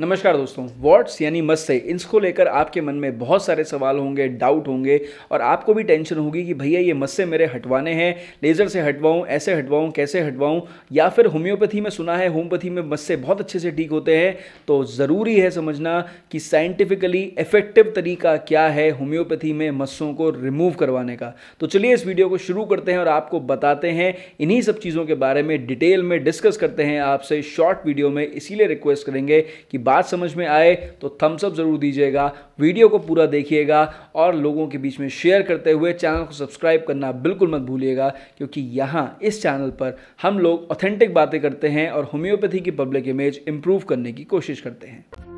नमस्कार दोस्तों वॉट्स यानी मस्त से इसको लेकर आपके मन में बहुत सारे सवाल होंगे डाउट होंगे और आपको भी टेंशन होगी कि भैया ये मस्से मेरे हटवाने हैं लेज़र से हटवाऊं ऐसे हटवाऊं कैसे हटवाऊं या फिर होम्योपैथी में सुना है होम्योपैथी में मस्से बहुत अच्छे से ठीक होते हैं तो ज़रूरी है समझना कि साइंटिफिकली इफेक्टिव तरीका क्या है होम्योपैथी में मस्सों को रिमूव करवाने का तो चलिए इस वीडियो को शुरू करते हैं और आपको बताते हैं इन्हीं सब चीज़ों के बारे में डिटेल में डिस्कस करते हैं आपसे शॉर्ट वीडियो में इसीलिए रिक्वेस्ट करेंगे कि बात समझ में आए तो थम्स अप ज़रूर दीजिएगा वीडियो को पूरा देखिएगा और लोगों के बीच में शेयर करते हुए चैनल को सब्सक्राइब करना बिल्कुल मत भूलिएगा क्योंकि यहाँ इस चैनल पर हम लोग ऑथेंटिक बातें करते हैं और होम्योपैथी की पब्लिक इमेज इम्प्रूव करने की कोशिश करते हैं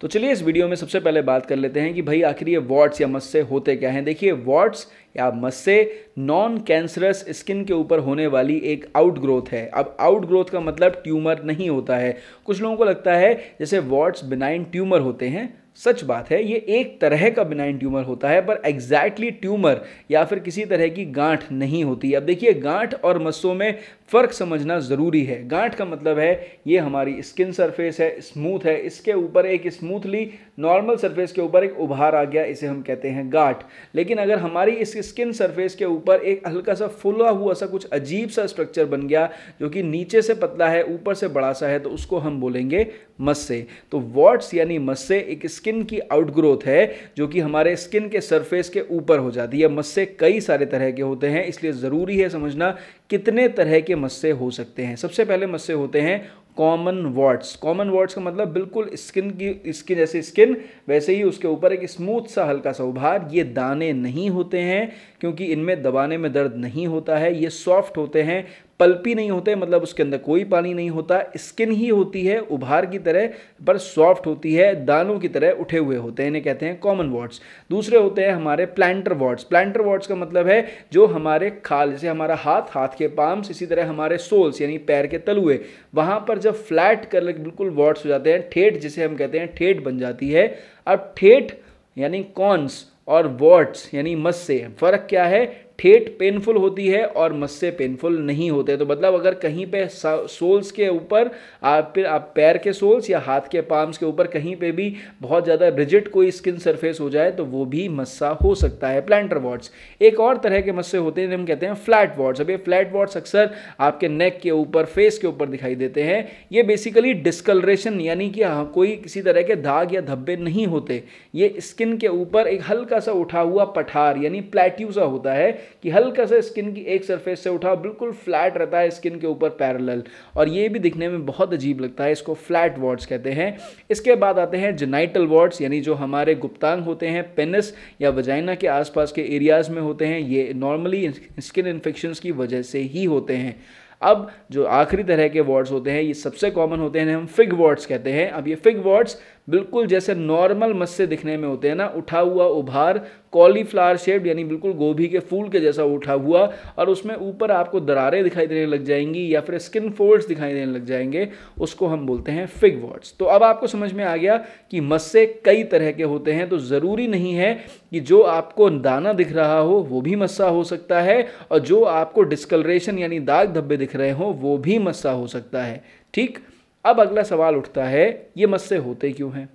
तो चलिए इस वीडियो में सबसे पहले बात कर लेते हैं कि भाई आखिर ये वॉट्स या मस्से होते क्या हैं देखिए वॉट्स या मस्से नॉन कैंसरस स्किन के ऊपर होने वाली एक आउट ग्रोथ है अब आउट ग्रोथ का मतलब ट्यूमर नहीं होता है कुछ लोगों को लगता है जैसे वॉट्स बिनाइन ट्यूमर होते हैं सच बात है ये एक तरह का बिनाइन ट्यूमर होता है पर एग्जैक्टली ट्यूमर या फिर किसी तरह की गांठ नहीं होती अब देखिए गांठ और मस्सों में फ़र्क समझना ज़रूरी है गांठ का मतलब है ये हमारी स्किन सरफेस है स्मूथ है इसके ऊपर एक स्मूथली नॉर्मल सरफेस के ऊपर एक उभार आ गया इसे हम कहते हैं गांठ लेकिन अगर हमारी इस स्किन सरफेस के ऊपर एक हल्का सा फुला हुआ सा कुछ अजीब सा स्ट्रक्चर बन गया जो कि नीचे से पतला है ऊपर से बड़ा सा है तो उसको हम बोलेंगे मस्से तो वॉट्स यानी मस्से एक स्किन की आउटग्रोथ है जो कि हमारे स्किन के सरफेस के ऊपर हो जाती है मस्से कई सारे तरह के होते हैं इसलिए ज़रूरी है समझना कितने तरह के मस्से हो सकते हैं सबसे पहले मस्से होते हैं कॉमन वर्ड्स कॉमन वर्ड्स का मतलब बिल्कुल स्किन की स्किन जैसे स्किन वैसे ही उसके ऊपर एक स्मूथ सा हल्का सा उभार ये दाने नहीं होते हैं क्योंकि इनमें दबाने में दर्द नहीं होता है ये सॉफ्ट होते हैं पल्पी नहीं होते मतलब उसके अंदर कोई पानी नहीं होता स्किन ही होती है उभार की तरह पर सॉफ्ट होती है दानों की तरह उठे हुए होते हैं इन्हें कहते हैं कॉमन वाट्स दूसरे होते हैं हमारे प्लांटर वाट्स प्लांटर वॉर्ड्स का मतलब है जो हमारे खाल जैसे हमारा हाथ हाथ के पाम्स इसी तरह हमारे सोल्स यानी पैर के तलुए वहाँ पर जब फ्लैट कर बिल्कुल वॉर्ड्स हो जाते हैं ठेठ जिसे हम कहते हैं ठेठ बन जाती है अब ठेठ यानी कॉन्स और वॉट्स यानी मस से फ़र्क क्या है फेट पेनफुल होती है और मस्से पेनफुल नहीं होते तो मतलब अगर कहीं पे सोल्स के ऊपर आप फिर आप पैर के सोल्स या हाथ के पाम्स के ऊपर कहीं पे भी बहुत ज़्यादा रिजिड कोई स्किन सरफेस हो जाए तो वो भी मस्सा हो सकता है प्लान्टर वॉट्स एक और तरह के मस्से होते हैं जिन्हें हम कहते हैं फ्लैट वॉट्स अब ये फ्लैट वॉट्स अक्सर आपके नेक के ऊपर फेस के ऊपर दिखाई देते हैं ये बेसिकली डिस्कलरेशन यानी कि हाँ, कोई किसी तरह के दाग या धब्बे नहीं होते ये स्किन के ऊपर एक हल्का सा उठा हुआ पठार यानी प्लेट्यूसा होता है कि हल्का सा स्किन की एक सरफेस से उठा बिल्कुल फ्लैट रहता है स्किन के ऊपर पैरेलल और ये भी दिखने में बहुत अजीब लगता है इसको फ्लैट वार्ड्स कहते हैं इसके बाद आते हैं जेनाइटल वार्ड्स यानी जो हमारे गुप्तांग होते हैं पेनिस या वजाइना के आसपास के एरियाज़ में होते हैं ये नॉर्मली स्किन इन्फेक्शन की वजह से ही होते हैं अब जो आखिरी तरह के वार्ड्स होते हैं ये सबसे कॉमन होते हैं हम फिग वार्ड्स कहते हैं अब ये फिग वार्ड्स बिल्कुल जैसे नॉर्मल मस्से दिखने में होते हैं ना उठा हुआ उभार कॉलीफ्लावर शेप्ड यानी बिल्कुल गोभी के फूल के जैसा उठा हुआ और उसमें ऊपर आपको दरारें दिखाई देने लग जाएंगी या फिर स्किन फोल्ड्स दिखाई देने लग जाएंगे उसको हम बोलते हैं फिग वॉट्स तो अब आपको समझ में आ गया कि मस्से कई तरह के होते हैं तो ज़रूरी नहीं है कि जो आपको दाना दिख रहा हो वो भी मस्सा हो सकता है और जो आपको डिस्कलरेशन यानी दाग धब्बे दिख रहे हों वो भी मस्सा हो सकता है ठीक अब अगला सवाल उठता है ये मस्से होते क्यों हैं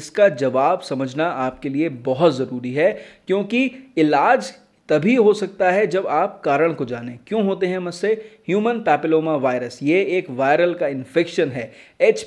इसका जवाब समझना आपके लिए बहुत ज़रूरी है क्योंकि इलाज तभी हो सकता है जब आप कारण को जानें क्यों होते हैं मस्से ह्यूमन पैपिलोमा वायरस ये एक वायरल का इन्फेक्शन है एच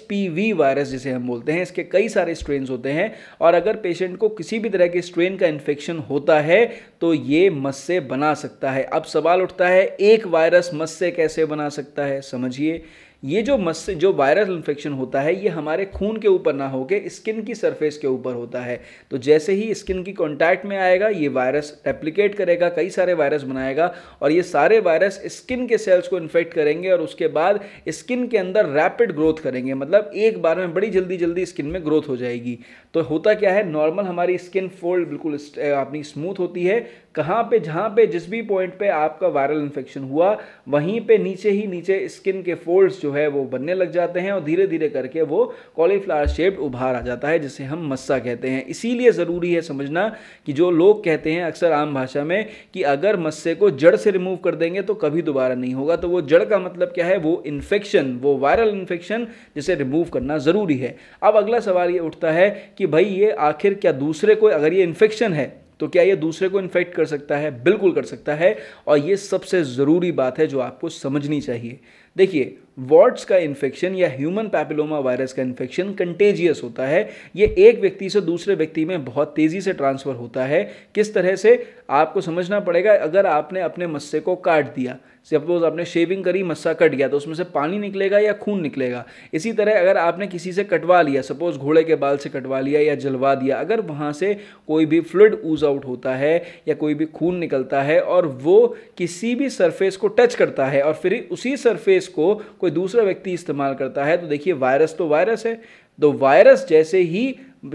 वायरस जिसे हम बोलते हैं इसके कई सारे स्ट्रेन होते हैं और अगर पेशेंट को किसी भी तरह के स्ट्रेन का इन्फेक्शन होता है तो ये मस्से बना सकता है अब सवाल उठता है एक वायरस मस्से कैसे बना सकता है समझिए ये जो मस जो वायरल इन्फेक्शन होता है ये हमारे खून के ऊपर ना होके स्किन की सरफेस के ऊपर होता है तो जैसे ही स्किन की कॉन्टैक्ट में आएगा ये वायरस रेप्लिकेट करेगा कई सारे वायरस बनाएगा और ये सारे वायरस स्किन के सेल्स को इन्फेक्ट करेंगे और उसके बाद स्किन के अंदर रैपिड ग्रोथ करेंगे मतलब एक बार में बड़ी जल्दी जल्दी स्किन में ग्रोथ हो जाएगी तो होता क्या है नॉर्मल हमारी स्किन फोल्ड बिल्कुल अपनी स्मूथ होती है कहाँ पे जहाँ पे जिस भी पॉइंट पे आपका वायरल इन्फेक्शन हुआ वहीं पे नीचे ही नीचे स्किन के फोल्ड्स जो है है वो बनने लग जाते हैं और धीरे धीरे करके वो कॉलीफ्लावर शेप्ड उभार आ जाता है जिसे हम मस्सा कहते हैं इसीलिए ज़रूरी है समझना कि जो लोग कहते हैं अक्सर आम भाषा में कि अगर मस्से को जड़ से रिमूव कर देंगे तो कभी दोबारा नहीं होगा तो वो जड़ का मतलब क्या है वो इन्फेक्शन वो वायरल इन्फेक्शन जिसे रिमूव करना ज़रूरी है अब अगला सवाल ये उठता है कि भाई ये आखिर क्या दूसरे को अगर ये इन्फेक्शन है तो क्या ये दूसरे को इन्फेक्ट कर सकता है बिल्कुल कर सकता है और ये सबसे ज़रूरी बात है जो आपको समझनी चाहिए देखिए वॉट्स का इन्फेक्शन या ह्यूमन पैपिलोमा वायरस का इन्फेक्शन कंटेजियस होता है ये एक व्यक्ति से दूसरे व्यक्ति में बहुत तेज़ी से ट्रांसफ़र होता है किस तरह से आपको समझना पड़ेगा अगर आपने अपने मस्से को काट दिया सपोज आपने शेविंग करी मस्सा कट गया तो उसमें से पानी निकलेगा या खून निकलेगा इसी तरह अगर आपने किसी से कटवा लिया सपोज घोड़े के बाल से कटवा लिया या जलवा दिया अगर वहाँ से कोई भी फ्लड ऊज आउट होता है या कोई भी खून निकलता है और वो किसी भी सरफेस को टच करता है और फिर उसी सरफेस को कोई दूसरा व्यक्ति इस्तेमाल करता है तो देखिए वायरस तो वायरस है तो वायरस जैसे ही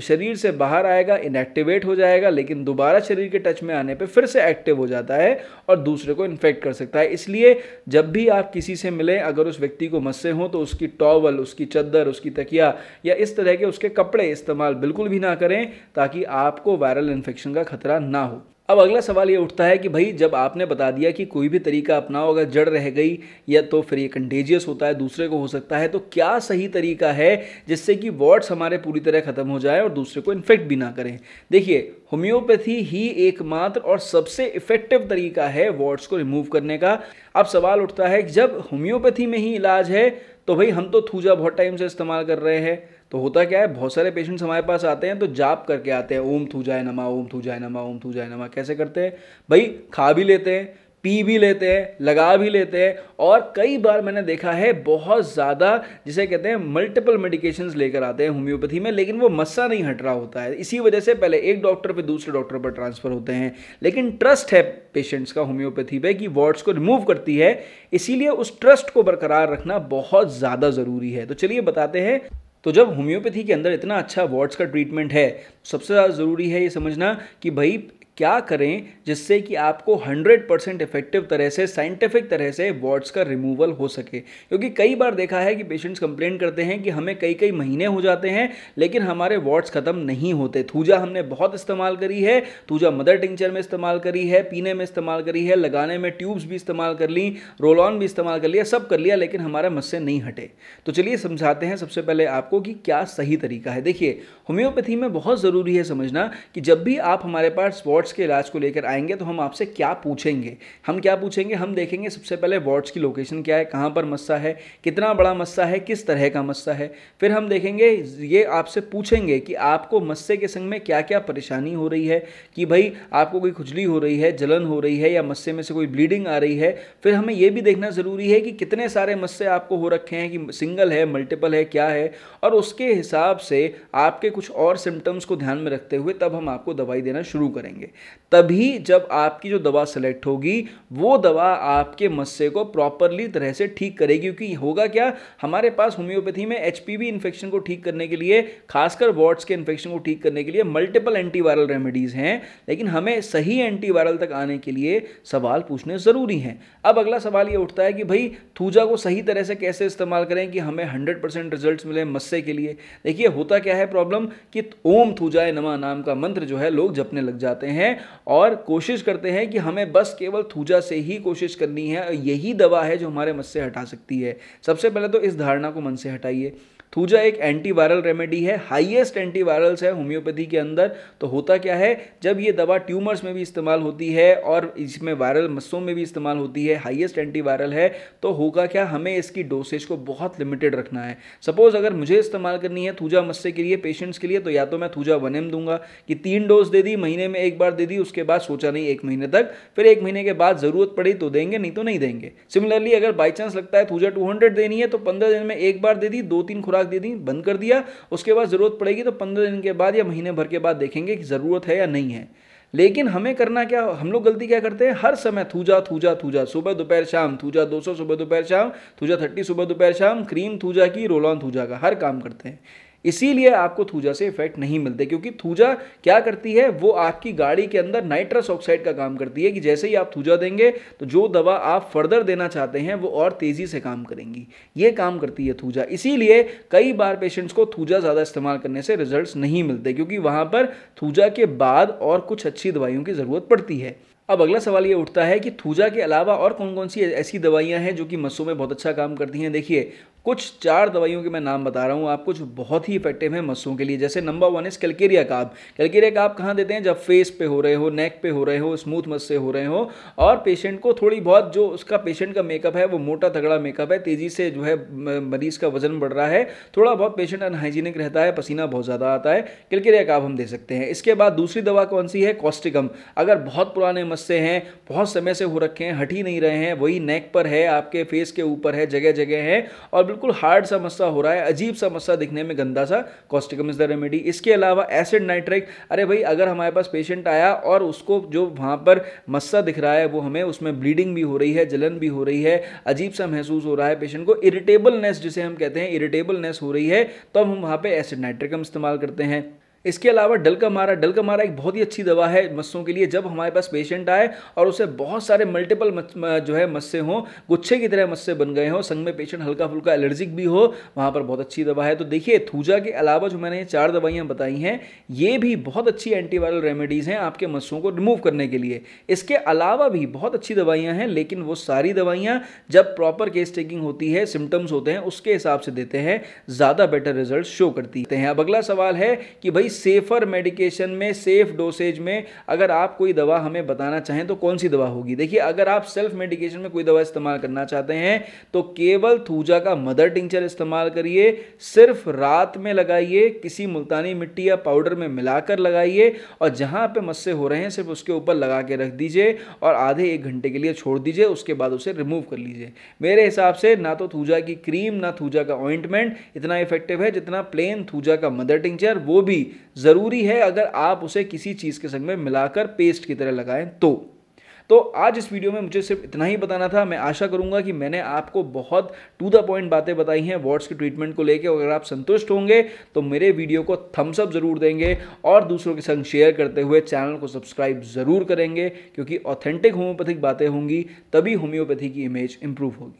शरीर से बाहर आएगा इनएक्टिवेट हो जाएगा लेकिन दोबारा शरीर के टच में आने पे फिर से एक्टिव हो जाता है और दूसरे को इन्फेक्ट कर सकता है इसलिए जब भी आप किसी से मिलें अगर उस व्यक्ति को मस्से हों तो उसकी टॉवल उसकी चद्दर उसकी तकिया या इस तरह के उसके कपड़े इस्तेमाल बिल्कुल भी ना करें ताकि आपको वायरल इन्फेक्शन का खतरा ना हो अब अगला सवाल ये उठता है कि भाई जब आपने बता दिया कि कोई भी तरीका अपनाओ अगर जड़ रह गई या तो फिर ये कंटेजियस होता है दूसरे को हो सकता है तो क्या सही तरीका है जिससे कि वॉर्ड्स हमारे पूरी तरह ख़त्म हो जाए और दूसरे को इन्फेक्ट भी ना करें देखिए होम्योपैथी ही एकमात्र और सबसे इफ़ेक्टिव तरीका है वॉर्ड्स को रिमूव करने का अब सवाल उठता है कि जब होम्योपैथी में ही इलाज है तो भाई हम तो थूजा बहुत टाइम से इस्तेमाल कर रहे हैं तो होता क्या है बहुत सारे पेशेंट्स हमारे पास आते हैं तो जाप करके आते हैं ओम थू जाए नमा ओम थू जाए नमा ओम थू जाए नमा कैसे करते हैं भाई खा भी लेते हैं पी भी लेते हैं लगा भी लेते हैं और कई बार मैंने देखा है बहुत ज़्यादा जिसे कहते हैं मल्टीपल मेडिकेशन लेकर आते हैं होम्योपैथी में लेकिन वो मस्सा नहीं हट रहा होता है इसी वजह से पहले एक डॉक्टर पे दूसरे डॉक्टर पर ट्रांसफ़र होते हैं लेकिन ट्रस्ट है पेशेंट्स का होम्योपैथी पे कि वार्ड्स को रिमूव करती है इसीलिए उस ट्रस्ट को बरकरार रखना बहुत ज़्यादा ज़रूरी है तो चलिए बताते हैं तो जब होम्योपैथी के अंदर इतना अच्छा वार्ड्स का ट्रीटमेंट है सबसे ज़्यादा ज़रूरी है ये समझना कि भाई क्या करें जिससे कि आपको 100 परसेंट इफेक्टिव तरह से साइंटिफिक तरह से वार्ड्स का रिमूवल हो सके क्योंकि कई बार देखा है कि पेशेंट्स कंप्लेन करते हैं कि हमें कई कई महीने हो जाते हैं लेकिन हमारे वार्ड्स ख़त्म नहीं होते थूजा हमने बहुत इस्तेमाल करी है थूजा मदर टिंचर में इस्तेमाल करी है पीने में इस्तेमाल करी है लगाने में ट्यूब्स भी इस्तेमाल कर ली रोल ऑन भी इस्तेमाल कर लिया सब कर लिया लेकिन हमारे मस्से नहीं हटे तो चलिए समझाते हैं सबसे पहले आपको कि क्या सही तरीका है देखिए होम्योपैथी में बहुत ज़रूरी है समझना कि जब भी आप हमारे पास वॉर्ड्स वॉट्स के इलाज को लेकर आएंगे तो हम आपसे क्या पूछेंगे हम क्या पूछेंगे हम देखेंगे सबसे पहले वॉट्स की लोकेशन क्या है कहाँ पर मस्सा है कितना बड़ा मस्सा है किस तरह का मस्सा है फिर हम देखेंगे ये आपसे पूछेंगे कि आपको मस्से के संग में क्या क्या परेशानी हो रही है कि भाई आपको कोई खुजली हो रही है जलन हो रही है या मस्से में से कोई ब्लीडिंग आ रही है फिर हमें यह भी देखना ज़रूरी है कि कितने सारे मस्से आपको हो रखे हैं कि सिंगल है मल्टीपल है क्या है और उसके हिसाब से आपके कुछ और सिम्टम्स को ध्यान में रखते हुए तब हम आपको दवाई देना शुरू करेंगे तभी जब आपकी जो दवा सेलेक्ट होगी वो दवा आपके मस्से को प्रॉपरली तरह से ठीक करेगी क्योंकि होगा क्या हमारे पास होम्योपैथी में एच इन्फेक्शन को ठीक करने के लिए खासकर वॉट्स के इन्फेक्शन को ठीक करने के लिए मल्टीपल एंटीवायरल रेमेडीज़ हैं लेकिन हमें सही एंटीवायरल तक आने के लिए सवाल पूछने ज़रूरी हैं अब अगला सवाल ये उठता है कि भाई थूजा को सही तरह से कैसे इस्तेमाल करें कि हमें हंड्रेड परसेंट रिजल्ट मिले मस्से के लिए देखिए होता क्या है प्रॉब्लम कि ओम थूजाए नमा नाम का मंत्र जो है लोग जपने लग जाते हैं हैं और कोशिश करते हैं कि हमें बस केवल थूजा से ही कोशिश करनी है यही दवा है जो हमारे मन से हटा सकती है सबसे पहले तो इस धारणा को मन से हटाइए थूजा एक एंटीवायरल रेमेडी है हाईएस्ट एंटीवायरल्स है होम्योपैथी के अंदर तो होता क्या है जब ये दवा ट्यूमर्स में भी इस्तेमाल होती है और इसमें वायरल मस्सों में भी इस्तेमाल होती है हाईएस्ट एंटीवायरल है तो होगा क्या हमें इसकी डोसेज को बहुत लिमिटेड रखना है सपोज अगर मुझे इस्तेमाल करनी है थूजा मस्से के लिए पेशेंट्स के लिए तो या तो मैं थूजा वन एम दूंगा कि तीन डोज दे दी महीने में एक बार दे दी उसके बाद सोचा नहीं एक महीने तक फिर एक महीने के बाद ज़रूरत पड़ी तो देंगे नहीं तो नहीं देंगे सिमिलरली अगर बाई चांस लगता है थूजा टू देनी है तो पंद्रह दिन में एक बार दे दी दो तीन खुराक खुराक दे दी बंद कर दिया उसके बाद ज़रूरत पड़ेगी तो पंद्रह दिन के बाद या महीने भर के बाद देखेंगे कि ज़रूरत है या नहीं है लेकिन हमें करना क्या हम लोग गलती क्या करते हैं हर समय थूजा थूजा थूजा सुबह दोपहर शाम थूजा दो सुबह दोपहर शाम थूजा थर्टी सुबह दोपहर शाम क्रीम थूजा की रोल ऑन थूजा का हर काम करते हैं इसीलिए आपको थूजा से इफेक्ट नहीं मिलते क्योंकि थूजा क्या करती है वो आपकी गाड़ी के अंदर नाइट्रस ऑक्साइड का काम करती है कि जैसे ही आप थूजा देंगे तो जो दवा आप फर्दर देना चाहते हैं वो और तेज़ी से काम करेंगी ये काम करती है थूजा इसीलिए कई बार पेशेंट्स को थूजा ज़्यादा इस्तेमाल करने से रिजल्ट नहीं मिलते क्योंकि वहां पर थूजा के बाद और कुछ अच्छी दवाइयों की ज़रूरत पड़ती है अब अगला सवाल ये उठता है कि थूजा के अलावा और कौन कौन सी ऐसी दवाइयाँ हैं जो कि मस्सों में बहुत अच्छा काम करती हैं देखिए कुछ चार दवाइयों के मैं नाम बता रहा हूँ आप कुछ बहुत ही इफेक्टिव हैं मसों के लिए जैसे नंबर वन इस कैलकेरिया काब कैलकेरिया काब कहाँ देते हैं जब फेस पे हो रहे हो नेक पे हो रहे हो स्मूथ मस से हो रहे हो और पेशेंट को थोड़ी बहुत जो उसका पेशेंट का मेकअप है वो मोटा तगड़ा मेकअप है तेज़ी से जो है मरीज़ का वजन बढ़ रहा है थोड़ा बहुत पेशेंट अनहाइजीनिक रहता है पसीना बहुत ज़्यादा आता है कैलकेरिया काब हम दे सकते हैं इसके बाद दूसरी दवा कौन सी है कॉस्टिकम अगर बहुत पुराने मस्से हैं बहुत समय से हो रखे हैं हट ही नहीं रहे हैं वही नेक पर है आपके फेस के ऊपर है जगह जगह है और बिल्कुल हार्ड सा मस्सा हो रहा है अजीब सा मस्सा दिखने में गंदा सा कॉस्टिकम इज द रेमेडी इसके अलावा एसिड नाइट्रिक अरे भाई अगर हमारे पास पेशेंट आया और उसको जो वहाँ पर मस्सा दिख रहा है वो हमें उसमें ब्लीडिंग भी हो रही है जलन भी हो रही है अजीब सा महसूस हो रहा है पेशेंट को इरिटेबलनेस जिसे हम कहते हैं इरिटेबलनेस हो रही है तो हम वहाँ पर एसिड नाइट्रिक हम इस्तेमाल करते हैं इसके अलावा डलका मारा डलका मारा एक बहुत ही अच्छी दवा है मस्सों के लिए जब हमारे पास पेशेंट आए और उसे बहुत सारे मल्टीपल जो है मस्से हों गुच्छे की तरह मस्से बन गए हों संग में पेशेंट हल्का फुल्का एलर्जिक भी हो वहाँ पर बहुत अच्छी दवा है तो देखिए थूजा के अलावा जो मैंने ये चार दवाइयाँ बताई हैं ये भी बहुत अच्छी एंटीवायरल रेमेडीज़ हैं आपके मस्सों को रिमूव करने के लिए इसके अलावा भी बहुत अच्छी दवाइयाँ हैं लेकिन वो सारी दवाइयाँ जब प्रॉपर केस टेकिंग होती है सिम्टम्स होते हैं उसके हिसाब से देते हैं ज़्यादा बेटर रिजल्ट शो करती हैं अब अगला सवाल है कि भाई सेफ़र मेडिकेशन में सेफ़ डोसेज में अगर आप कोई दवा हमें बताना चाहें तो कौन सी दवा होगी देखिए अगर आप सेल्फ मेडिकेशन में कोई दवा इस्तेमाल करना चाहते हैं तो केवल थूजा का मदर टिंचर इस्तेमाल करिए सिर्फ रात में लगाइए किसी मुल्तानी मिट्टी या पाउडर में मिलाकर लगाइए और जहां पे मस्से हो रहे हैं सिर्फ उसके ऊपर लगा के रख दीजिए और आधे एक घंटे के लिए छोड़ दीजिए उसके बाद उसे रिमूव कर लीजिए मेरे हिसाब से ना तो थूजा की क्रीम ना थूजा का ऑइंटमेंट इतना इफेक्टिव है जितना प्लेन थूजा का मदर टिंचर वो भी ज़रूरी है अगर आप उसे किसी चीज़ के संग में मिलाकर पेस्ट की तरह लगाएं तो तो आज इस वीडियो में मुझे सिर्फ इतना ही बताना था मैं आशा करूंगा कि मैंने आपको बहुत टू द पॉइंट बातें बताई हैं वर्ड्स के ट्रीटमेंट को लेकर अगर आप संतुष्ट होंगे तो मेरे वीडियो को थम्स अप ज़रूर देंगे और दूसरों के संग शेयर करते हुए चैनल को सब्सक्राइब ज़रूर करेंगे क्योंकि ऑथेंटिक होम्योपैथिक बातें होंगी तभी होम्योपैथी की इमेज इंप्रूव होगी